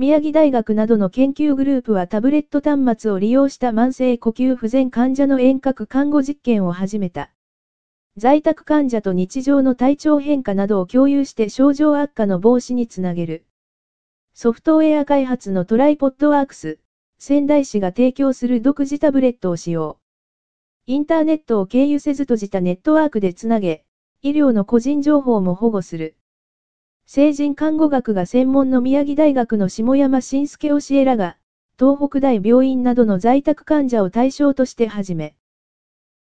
宮城大学などの研究グループはタブレット端末を利用した慢性呼吸不全患者の遠隔看護実験を始めた。在宅患者と日常の体調変化などを共有して症状悪化の防止につなげる。ソフトウェア開発のトライポッドワークス、仙台市が提供する独自タブレットを使用。インターネットを経由せず閉じたネットワークでつなげ、医療の個人情報も保護する。成人看護学が専門の宮城大学の下山晋介教えらが、東北大病院などの在宅患者を対象として始め、